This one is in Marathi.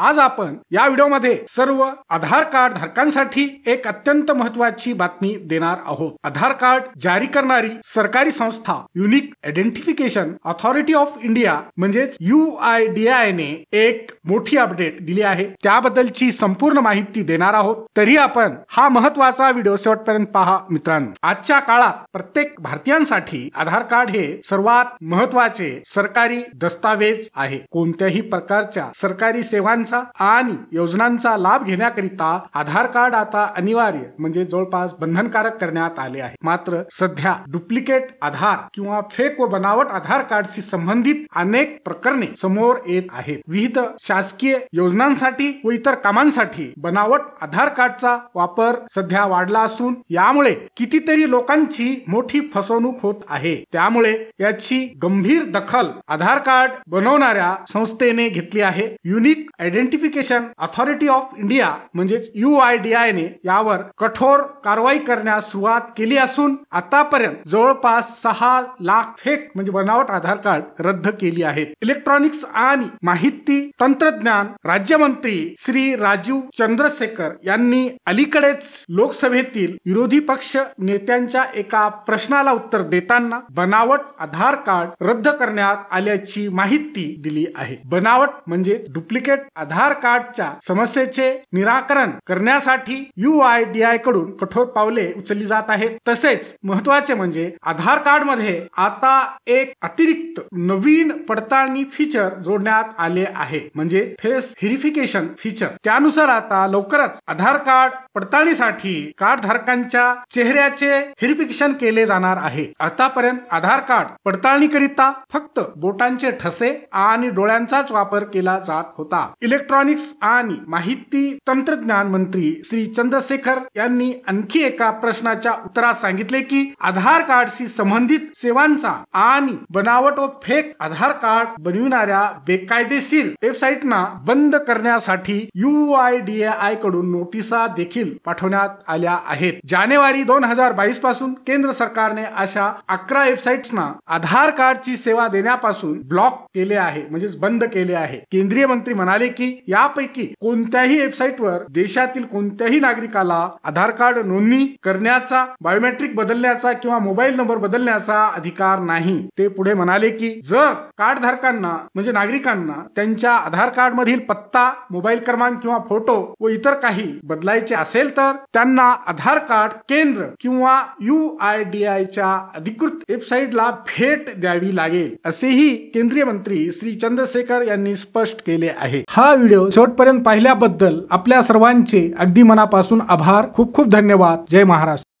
आज आपण या व्हिडिओमध्ये सर्व आधार कार्ड धारकांसाठी एक अत्यंत महत्वाची बातमी देणार आहोत आधार कार्ड जारी करणारी सरकारी संस्था unique identification authority of India म्हणजेच यू आय डी आय ने एक मोठी अपडेट दिली आहे त्याबद्दलची संपूर्ण माहिती देणार आहोत तरी आपण हा महत्वाचा व्हिडिओ शेवटपर्यंत पहा मित्रांनो आजच्या काळात प्रत्येक भारतीयांसाठी आधार कार्ड हे सर्वात महत्वाचे सरकारी दस्तावेज आहे कोणत्याही प्रकारच्या सरकारी सेवा सुविधांचा आणि योजनांचा लाभ घेण्याकरिता आधार कार्ड आता अनिवार्य म्हणजे जवळपास बंधनकारक करण्यात आले आहे मात्र सध्या डुप्लिकेट आधार किंवा फेक व बनावट आधार कार्डशी संबंधित अनेक प्रकरणे समोर येत आहेत विविध शासकीय योजनांसाठी व इतर कामांसाठी बनावट आधार कार्डचा वापर सध्या वाढला असून यामुळे कितीतरी लोकांची मोठी फसवणूक होत आहे त्यामुळे याची गंभीर दखल आधार कार्ड बनवणाऱ्या संस्थेने घेतली आहे unique identification authority of India म्हणजेच यू आय डी आय ने यावर कठोर कारवाई करण्यास सुरुवात केली असून आतापर्यंत जवळपास सहा लाख फेक म्हणजे बनावट आधार कार्ड रद्द केली आहेत इलेक्ट्रॉनिक्स आणि माहिती तंत्रज्ञान राज्यमंत्री श्री राजीव चंद्रशेखर यांनी अलीकडेच लोकसभेतील विरोधी पक्ष नेत्यांच्या एका प्रश्नाला उत्तर देताना बनावट आधार कार्ड रद्द करण्यात आल्याची माहिती दिली आहे बनावट म्हणजे डुप्लिकेट आधार कार्डच्या समस्येचे निराकरण करण्यासाठी यु आय डी आय कडून कठोर पावले उचलली जात आहेत तसेच महत्वाचे म्हणजे आधार कार्ड मध्ये आता एक अतिरिक्त नवीन पडताळणी फीचर जोडण्यात आले आहे म्हणजे फेस व्हेरिफिकेशन फीचर त्यानुसार आता लवकरच आधार कार्ड पडताळणीसाठी कार्ड धारकांच्या चेहऱ्याचे व्हेरिफिकेशन केले जाणार आहे आतापर्यंत आधार कार्ड पडताळणीकरिता फक्त बोटांचे ठसे आणि डोळ्यांचाच वापर केला जात होता इलेक्ट्रॉनिक्स आणि माहिती तंत्रज्ञान मंत्री श्री चंद्रशेखर यांनी आणखी एका प्रश्नाच्या उत्तरात सांगितले की आधार कार्डशी संबंधित सेवांचा आणि बनावट व फेक आधार कार्ड बनविणाऱ्या बेकायदेशीर वेबसाईटना बंद करण्यासाठी यू आय डी आय कडून नोटिसा देखील पाठवण्यात आल्या आहेत जानेवारी दोन हजार बावीस पासून केंद्र सरकारने अशा अकरा वेबसाईट्सना आधार कार्डची सेवा देण्यापासून ब्लॉक केले आहे म्हणजेच बंद केले आहे केंद्रीय मंत्री म्हणाले की की यापैकी कोणत्याही वेबसाईटवर देशातील कोणत्याही नागरिकाला आधार कार्ड नोंदणी करण्याचा बायोमेट्रिक बदलण्याचा किंवा मोबाईल नंबर बदलण्याचा अधिकार नाही ते पुढे म्हणाले की जर कार्डधारकांना म्हणजे नागरिकांना त्यांच्या आधार कार्ड मधील पत्ता मोबाईल क्रमांक किंवा फोटो व इतर काही बदलायचे असेल तर त्यांना आधार कार्ड केंद्र किंवा यू आय डी आय च्या अधिकृत वेबसाईटला भेट द्यावी लागेल असेही केंद्रीय मंत्री श्री चंद्रशेखर यांनी स्पष्ट केले आहे हा हा व्हिडिओ शेवटपर्यंत पाहिल्याबद्दल आपल्या सर्वांचे अगदी मनापासून आभार खूप खूप धन्यवाद जय महाराष्ट्र